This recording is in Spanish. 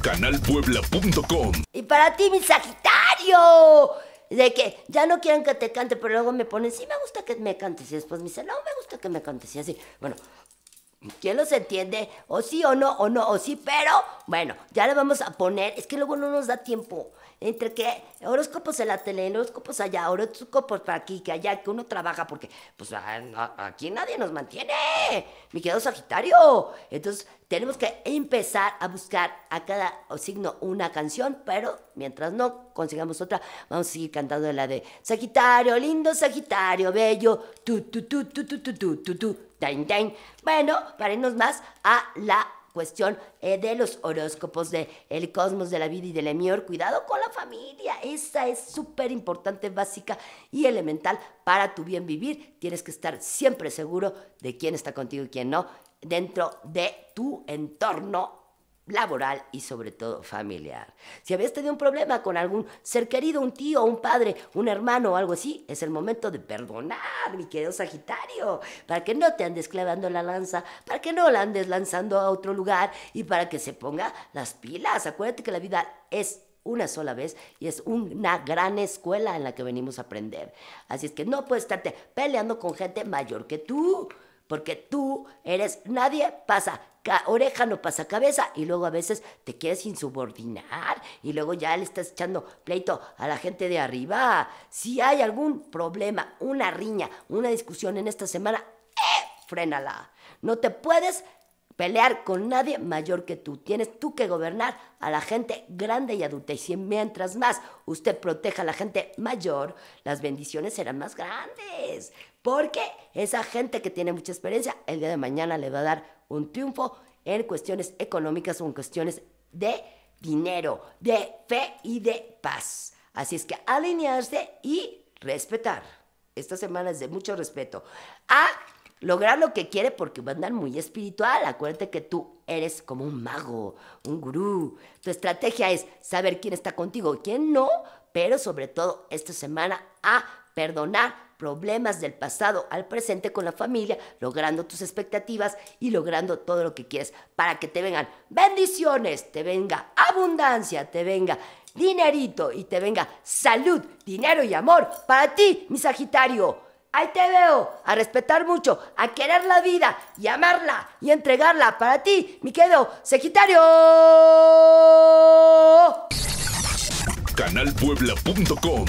canalpuebla.com. Y para ti, mi Sagitario, de que ya no quieren que te cante, pero luego me ponen, sí me gusta que me cantes, y después me dicen, no me gusta que me cantes, y así. Bueno, ¿Quién los entiende? O sí o no, o no, o sí, pero bueno, ya le vamos a poner, es que luego no nos da tiempo. Entre que horóscopos en la tele, horóscopos allá, horóscopos para aquí, que allá, que uno trabaja, porque pues aquí nadie nos mantiene, mi quedo Sagitario. Entonces tenemos que empezar a buscar a cada signo una canción, pero mientras no consigamos otra, vamos a seguir cantando la de Sagitario, lindo Sagitario, bello, tu tu tu tu tu tu tu tu. Bueno, para irnos más a la cuestión eh, de los horóscopos del el cosmos de la vida y del emior. Cuidado con la familia, esa es súper importante, básica y elemental para tu bien vivir. Tienes que estar siempre seguro de quién está contigo y quién no dentro de tu entorno laboral y sobre todo familiar. Si habías tenido un problema con algún ser querido, un tío, un padre, un hermano o algo así, es el momento de perdonar, mi querido Sagitario, para que no te andes clavando la lanza, para que no la andes lanzando a otro lugar y para que se ponga las pilas. Acuérdate que la vida es una sola vez y es una gran escuela en la que venimos a aprender. Así es que no puedes estarte peleando con gente mayor que tú porque tú eres, nadie pasa oreja no pasa cabeza y luego a veces te quieres insubordinar y luego ya le estás echando pleito a la gente de arriba. Si hay algún problema, una riña, una discusión en esta semana, ¡eh! frénala. No te puedes pelear con nadie mayor que tú. Tienes tú que gobernar a la gente grande y adulta. Y si mientras más usted proteja a la gente mayor, las bendiciones serán más grandes. Porque esa gente que tiene mucha experiencia, el día de mañana le va a dar un triunfo en cuestiones económicas o en cuestiones de dinero, de fe y de paz. Así es que alinearse y respetar. Esta semana es de mucho respeto a lograr lo que quiere porque va a andar muy espiritual. Acuérdate que tú eres como un mago, un gurú. Tu estrategia es saber quién está contigo y quién no, pero sobre todo esta semana a perdonar problemas del pasado al presente con la familia, logrando tus expectativas y logrando todo lo que quieres para que te vengan bendiciones, te venga abundancia, te venga dinerito y te venga salud, dinero y amor para ti, mi Sagitario. Ahí te veo, a respetar mucho, a querer la vida y amarla y entregarla para ti, mi querido Sagitario. Canalpuebla.com